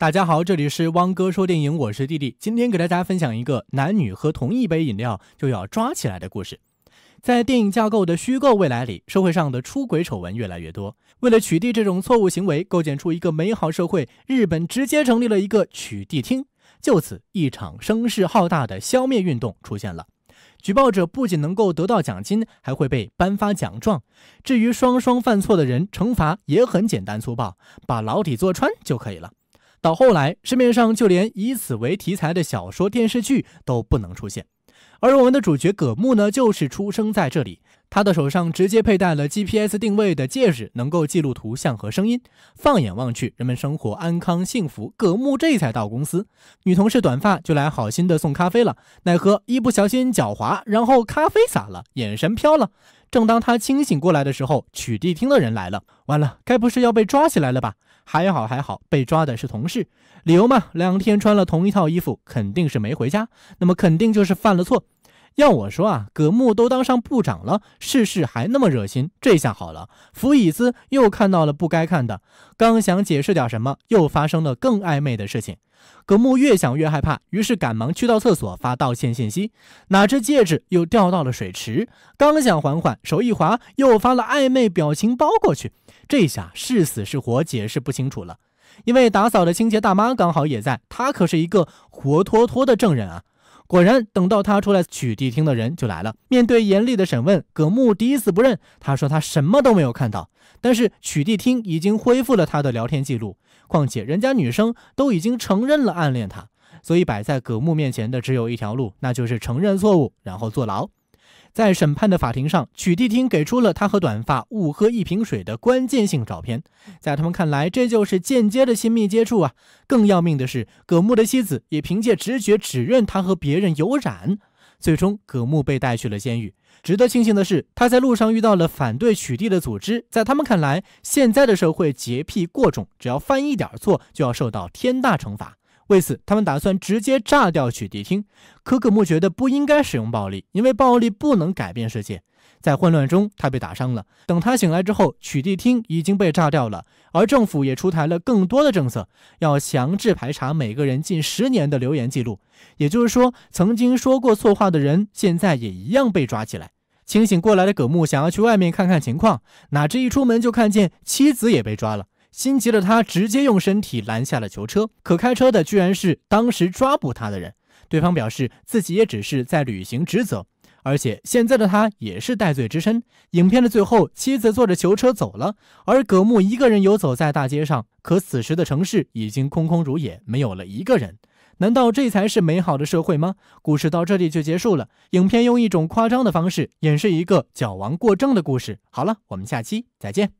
大家好，这里是汪哥说电影，我是弟弟。今天给大家分享一个男女喝同一杯饮料就要抓起来的故事。在电影架构的虚构未来里，社会上的出轨丑闻越来越多。为了取缔这种错误行为，构建出一个美好社会，日本直接成立了一个取缔厅。就此，一场声势浩大的消灭运动出现了。举报者不仅能够得到奖金，还会被颁发奖状。至于双双犯错的人，惩罚也很简单粗暴，把牢底坐穿就可以了。到后来，市面上就连以此为题材的小说、电视剧都不能出现。而我们的主角葛木呢，就是出生在这里。他的手上直接佩戴了 GPS 定位的戒指，能够记录图像和声音。放眼望去，人们生活安康幸福。葛木这才到公司，女同事短发就来好心的送咖啡了，奈何一不小心脚滑，然后咖啡洒了，眼神飘了。正当他清醒过来的时候，取缔厅的人来了。完了，该不是要被抓起来了吧？还好还好，被抓的是同事。理由嘛，两天穿了同一套衣服，肯定是没回家。那么肯定就是犯了错。要我说啊，葛木都当上部长了，事事还那么热心，这下好了，扶椅子又看到了不该看的，刚想解释点什么，又发生了更暧昧的事情。葛木越想越害怕，于是赶忙去到厕所发道歉信息，哪知戒指又掉到了水池，刚想缓缓，手一滑又发了暧昧表情包过去，这下是死是活解释不清楚了，因为打扫的清洁大妈刚好也在，她可是一个活脱脱的证人啊。果然，等到他出来，取谛听的人就来了。面对严厉的审问，葛木抵死不认。他说他什么都没有看到。但是取谛听已经恢复了他的聊天记录，况且人家女生都已经承认了暗恋他，所以摆在葛木面前的只有一条路，那就是承认错误，然后坐牢。在审判的法庭上，取缔厅给出了他和短发误喝一瓶水的关键性照片。在他们看来，这就是间接的亲密接触啊！更要命的是，葛木的妻子也凭借直觉指认他和别人有染。最终，葛木被带去了监狱。值得庆幸的是，他在路上遇到了反对取缔的组织，在他们看来，现在的社会洁癖过重，只要犯一点错就要受到天大惩罚。为此，他们打算直接炸掉取缔厅。可可木觉得不应该使用暴力，因为暴力不能改变世界。在混乱中，他被打伤了。等他醒来之后，取缔厅已经被炸掉了，而政府也出台了更多的政策，要强制排查每个人近十年的留言记录。也就是说，曾经说过错话的人，现在也一样被抓起来。清醒过来的葛木想要去外面看看情况，哪知一出门就看见妻子也被抓了。心急的他直接用身体拦下了囚车，可开车的居然是当时抓捕他的人。对方表示自己也只是在履行职责，而且现在的他也是戴罪之身。影片的最后，妻子坐着囚车走了，而葛木一个人游走在大街上。可此时的城市已经空空如也，没有了一个人。难道这才是美好的社会吗？故事到这里就结束了。影片用一种夸张的方式演示一个矫枉过正的故事。好了，我们下期再见。